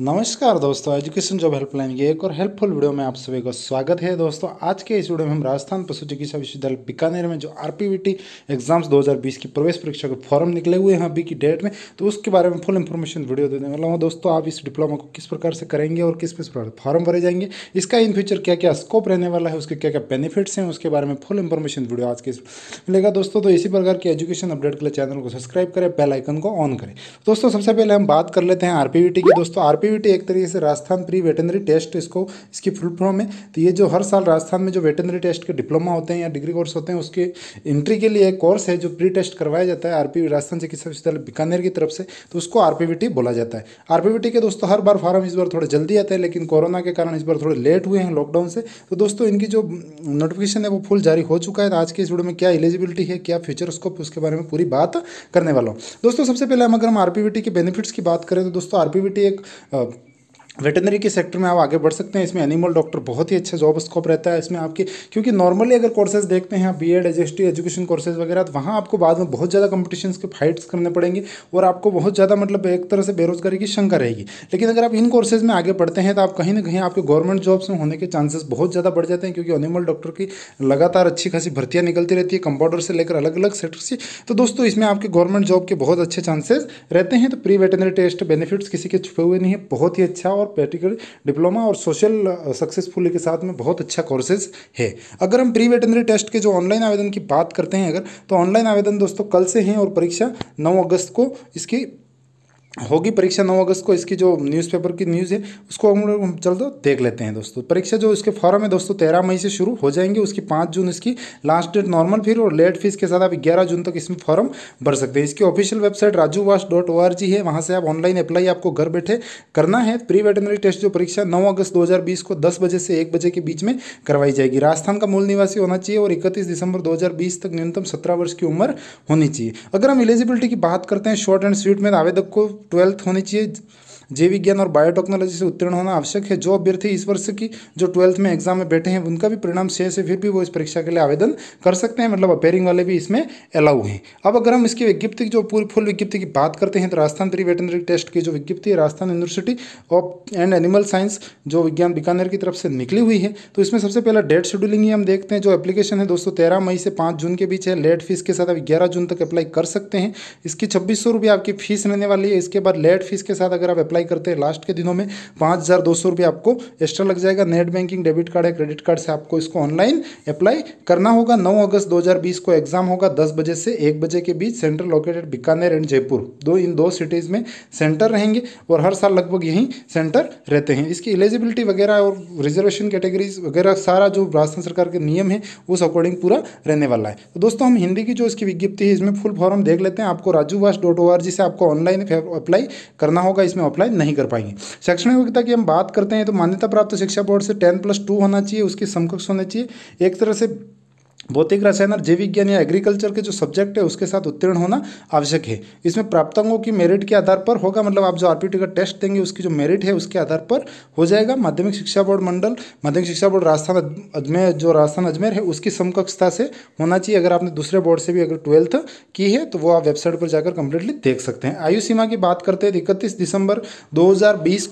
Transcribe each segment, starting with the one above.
नमस्कार दोस्तों education job helpline के एक और हेल्पफुल वीडियो में आप सभी का स्वागत है दोस्तों आज के इस वीडियो में हम राजस्थान पशु चिकित्सा विश्वविद्यालय बीकानेर में जो आरपीवीटी एग्जाम्स 2020 की प्रवेश परीक्षा के फॉर्म निकले हुए हैं अभी की डेट में तो उसके बारे में फुल इन्फॉर्मेशन वीडियो देने वाला हूँ दोस्तों आप इस डिप्लोमा को किस प्रकार से करेंगे और किस किस प्रकार फॉर्म भरे जाएंगे इसका इन फ्यूचर क्या क्या स्कोप रहने वाला है उसके क्या क्या बेनिफिट्स हैं उसके बारे में फुल इन्फॉर्मेशन वीडियो आज के इस मिलेगा दोस्तों तो इसी प्रकार की एजुकेशन अपडेट के लिए चैनल को सब्सक्राइब करें बेलाइकन को ऑन करें दोस्तों सबसे पहले हम बात कर लेते हैं आर की दोस्तों आर पीवीटी एक तरीके से राजस्थान प्री वेटनरी टेस्ट इसको इसकी फुल फॉर्म है तो ये जो हर साल राजस्थान में जो वेटनरी टेस्ट के डिप्लोमा होते हैं या डिग्री कोर्स होते हैं उसके एंट्री के लिए एक कोर्स है जो प्री टेस्ट करवाया जाता है आरपी राजस्थान चिकित्सा विश्वविद्यालय बीकानेर की तरफ से तो उसको आरपीवीटी बोला जाता है आरपीवीटी के दोस्तों हर बार फॉर्म इस बार थोड़े जल्दी आते हैं लेकिन कोरोना के कारण इस बार थोड़े लेट हुए हैं लॉकडाउन से तो दोस्तों इनकी जो नोटिफिकेशन है वो फुल जारी हो चुका है तो आज के इस वीडियो में क्या एलिजिबिलिटी है क्या फ्यूचर स्कोप उसके बारे में पूरी बात करने वाला हूँ दोस्तों सबसे पहले हम अगर हम आरपीवीटी के बेनिफिट्स की बात करें तो दोस्तों आरपीवीटी एक uh, वेटनरी के सेक्टर में आप आगे बढ़ सकते हैं इसमें एनिमल डॉक्टर बहुत ही अच्छा जॉब स्कोप रहता है इसमें आपके क्योंकि नॉर्मली अगर कोर्सेज देखते हैं आप बी एड एजुकेशन कोर्सेज वगैरह तो वहाँ आपको बाद में बहुत ज़्यादा कंपटीशन के फाइट्स करने पड़ेंगे और आपको बहुत ज़्यादा मतलब एक तरह से बेरोजगारी की शंका रहेगी लेकिन अगर आप इन कोर्सेज में आगे बढ़ते हैं तो आप कहीं ना कहीं आपके गवर्नमेंट जॉब्स में होने के चांसेस बहुत ज़्यादा बढ़ जाते हैं क्योंकि एनिमल डॉक्टर की लगातार अच्छी खासी भर्तियाँ निकलती रहती है कंपाउंडर से लेकर अलग अलग सेक्टर से तो दोस्तों इसमें आपके गवर्नमेंट जॉब के बहुत अच्छे चांसेस रहते हैं तो प्री वेटनरी टेस्ट बेनिफिट्स किसी के छुपे हुए नहीं है बहुत ही अच्छा और और प्रैक्टिकल डिप्लोमा और सोशल सक्सेसफुल uh, के साथ में बहुत अच्छा कोर्सेज है अगर हम प्री वेटनरी टेस्ट के जो ऑनलाइन आवेदन की बात करते हैं अगर तो ऑनलाइन आवेदन दोस्तों कल से हैं और परीक्षा नौ अगस्त को इसकी होगी परीक्षा नौ अगस्त को इसकी जो न्यूज़पेपर की न्यूज़ है उसको हम लोग दो देख लेते हैं दोस्तों परीक्षा जो इसके फॉर्म है दोस्तों तेरह मई से शुरू हो जाएंगे उसकी पाँच जून इसकी लास्ट डेट नॉर्मल फिर और लेट फीस के साथ आप ग्यारह जून तक इसमें फॉर्म भर सकते हैं इसकी official website Rajuvas dot O R G है वहाँ से आप ऑनलाइन अप्लाई आपको घर बैठे करना है प्री वेटनरी टेस्ट जो परीक्षा नौ अगस्त दो को दस बजे से एक बजे के बीच में करवाई जाएगी राजस्थान का मूल निवासी होना चाहिए और इकतीस दिसंबर दो तक न्यूनतम सत्रह वर्ष की उम्र होनी चाहिए अगर हम एलिजिबिलिटी की बात करते हैं शॉर्ट एंड स्वीट में आवेदक को ट्वेल्थ होनी चाहिए जीव विज्ञान और बायोटेक्नोलॉजी से उत्तीर्ण होना आवश्यक है जो अभ्यर्थी इस वर्ष की जो ट्वेल्थ में एग्जाम में बैठे हैं उनका भी परिणाम शेष है फिर भी वो इस परीक्षा के लिए आवेदन कर सकते हैं मतलब अपेयरिंग वाले भी इसमें अलाउ हैं अब अगर हम इसकी विज्ञप्ति जो पूरी फुल विज्ञप्ति की बात करते हैं तो राजस्थान प्री वेटनरी टेस्ट की जो विज्ञप्ति है Rajasthan university of and animal science जो विज्ञान बीकानेर की तरफ से निकली हुई है तो इसमें सबसे पहला डेट शेड्यूलिंग ही हम देखते हैं जो एप्लीकेशन है दोस्तों तेरह मई से पाँच जून के बीच है लेट फीस के साथ आप ग्यारह जून तक अप्लाई कर सकते हैं इसकी छब्बीस सौ आपकी फीस रहने वाली है इसके बाद लेट फीस के साथ अगर आप अप्लाई अप्लाई करते हैं लास्ट के दिनों में पाँच हज़ार दो सौ रुपये आपको एक्स्ट्रा लग जाएगा नेट बैंकिंग डेबिट कार्ड या क्रेडिट कार्ड से आपको इसको ऑनलाइन अप्लाई करना होगा नौ अगस्त दो हज़ार बीस को एग्जाम होगा दस बजे से एक बजे के बीच central located Bikaner and Jaipur दो इन दो सिटीज़ में सेंटर रहेंगे और हर साल लगभग यहीं सेंटर रहते हैं इसकी एलिजिबिलिटी वगैरह और रिजर्वेशन कैटेगरीज वगैरह सारा जो राजस्थान सरकार के नियम है उस अकॉर्डिंग पूरा रहने वाला है तो दोस्तों हम हिंदी की जो इसकी विज्ञप्ति है इसमें फुल फॉर्म देख लेते हैं आपको राजूवास डॉट ओ आर जी से आपको ऑनलाइन अप्लाई करना होगा इसमें अप्लाई अप्लाई नहीं कर पाएंगे शैक्षणिक योग्यता की हम बात करते हैं तो मान्यता प्राप्त शिक्षा बोर्ड से टेन प्लस टू होना चाहिए उसके समकक्ष होना चाहिए एक तरह से भौतिक रसायन और जीव विज्ञान या एग्रीकल्चर के जो सब्जेक्ट है उसके साथ उत्तीर्ण होना आवश्यक है इसमें प्राप्तांगों की मेरिट के आधार पर होगा मतलब आप जो आरपीटी का टेस्ट देंगे उसकी जो मेरिट है उसके आधार पर हो जाएगा माध्यमिक शिक्षा बोर्ड मंडल माध्यमिक शिक्षा बोर्ड राजस्थान अजमेर जो राजस्थान अजमेर है उसकी समकक्षता से होना चाहिए अगर आपने दूसरे बोर्ड से भी अगर ट्वेल्थ की है तो वो आप वेबसाइट पर जाकर कंप्लीटली देख सकते हैं आयु सीमा की बात करते हैं इकतीस दिसंबर दो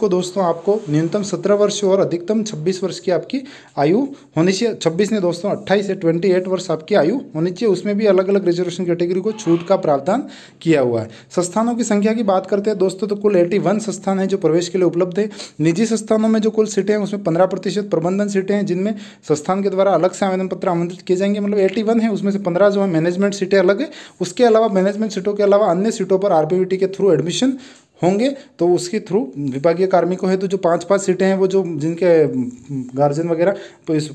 को दोस्तों आपको न्यूनतम सत्रह वर्ष और अधिकतम छब्बीस वर्ष की आपकी आयु होनी चाहिए छब्बीस ने दोस्तों अट्ठाईस से ट्वेंटी अट्ठाईस वर्ष आपकी आयु होनी चाहिए उसमें भी अलग अलग रिजर्वेशन कैटेगरी को छूट का प्रावधान किया हुआ है संस्थानों की संख्या की बात करते हैं दोस्तों तो कुल एटी वन संस्थान है जो प्रवेश के लिए उपलब्ध है निजी संस्थानों में जो कुल सीटें हैं उसमें पंद्रह प्रतिशत प्रबंधन सीटें हैं जिनमें संस्थान के द्वारा अलग से आवेदन पत्र आमंत्रित किए जाएंगे मतलब एटी है उसमें से पंद्रह जो है मैनेजमेंट सीटें अलग है उसके अलावा मैनेजमेंट सीटों के अलावा अन्य सीटों पर आरबीवीटी के थ्रू एडमिशन होंगे तो उसके थ्रू विभागीय कार्मिकों हेतु तो जो पाँच पाँच सीटें हैं वो जो जिनके गार्जियन वगैरह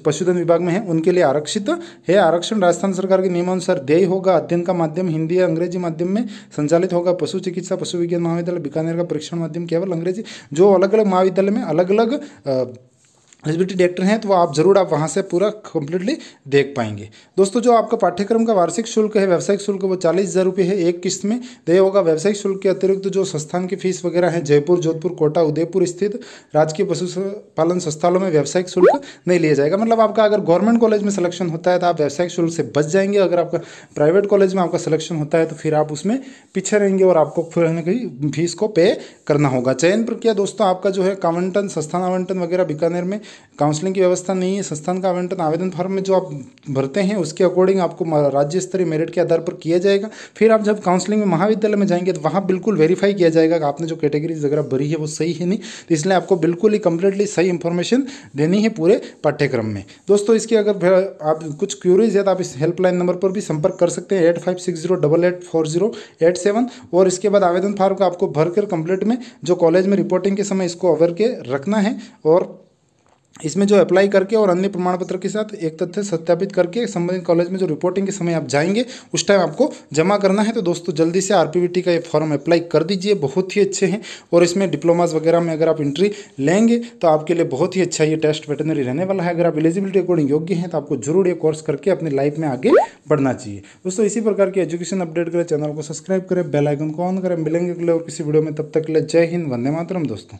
पशुधन विभाग में हैं उनके लिए आरक्षित है आरक्षण राजस्थान सरकार के नियमानुसार देय होगा अध्ययन का माध्यम हिंदी या अंग्रेजी माध्यम में संचालित होगा पशु चिकित्सा पशु विज्ञान महाविद्यालय बीकानेर का परीक्षण माध्यम केवल अंग्रेजी जो अलग अलग महाविद्यालय में अलग अलग एलिजिबिलिटी डायरेक्टर हैं तो आप जरूर आप वहाँ से पूरा कंप्लीटली देख पाएंगे दोस्तों जो आपका पाठ्यक्रम का वार्षिक शुल्क है व्यावसायिक शुल्क वो चालीस हज़ार रुपये है एक किस्त में देय तो होगा व्यावसायिक शुल्क के अतिरिक्त तो जो संस्थान की फीस वगैरह है जयपुर जोधपुर कोटा उदयपुर स्थित राजकीय पशुपालन संस्थानों में व्यावसायिक शुल्क नहीं लिया जाएगा मतलब आपका अगर गवर्नमेंट कॉलेज में सलेक्शन होता है तो आप व्यावसायिक शुल्क से बच जाएंगे अगर आपका प्राइवेट कॉलेज में आपका सलेक्शन होता है तो फिर आप उसमें पीछे रहेंगे और आपको फिर कहीं फीस को पे करना होगा चयन प्रक्रिया दोस्तों आपका जो है कावंटन संस्थान आवंटन वगैरह बीकानेर में काउंसलिंग की व्यवस्था नहीं है संस्थान का आवंटन आवेदन फॉर्म में जो आप भरते हैं उसके अकॉर्डिंग आपको राज्य स्तरीय मेरिट के आधार पर किया जाएगा फिर आप जब काउंसलिंग में महाविद्यालय में जाएंगे तो वहाँ बिल्कुल वेरीफाई किया जाएगा कि आपने जो कैटेगरीज वगैरह भरी है वो सही है नहीं तो इसलिए आपको बिल्कुल ही कंप्लीटली सही इन्फॉर्मेशन देनी है पूरे पाठ्यक्रम में दोस्तों इसकी अगर आप कुछ क्यूरीज है तो आप इस हेल्पलाइन नंबर पर भी संपर्क कर सकते हैं eight five six zero double eight four zero eight seven और इसके बाद आवेदन फार्म का आपको भरकर कंप्लीट में जो कॉलेज में रिपोर्टिंग के समय इसको अवेयर के रखना है और इसमें जो अप्लाई करके और अन्य प्रमाण पत्र के साथ एक तथ्य सत्यापित करके संबंधित कॉलेज में जो रिपोर्टिंग के समय आप जाएंगे उस टाइम आपको जमा करना है तो दोस्तों जल्दी से आर का ये फॉर्म अप्लाई कर दीजिए बहुत ही अच्छे हैं और इसमें डिप्लोमाज वगैरह में अगर आप इंट्री लेंगे तो आपके लिए बहुत ही अच्छा ये टेस्ट वेटनरी रहने वाला है अगर आप एलिजिबिलिटी अकॉर्डिंग योग्य हैं तो आपको जरूर ये कोर्स करके अपनी लाइफ में आगे बढ़ना चाहिए दोस्तों इसी प्रकार की एजुकेशन अपडेट करें चैनल को सब्सक्राइब करें बेलाइकन को ऑन करें मिलेंगे और किसी वीडियो में तब तक के लिए जय हिंद वंदे मातरम दोस्तों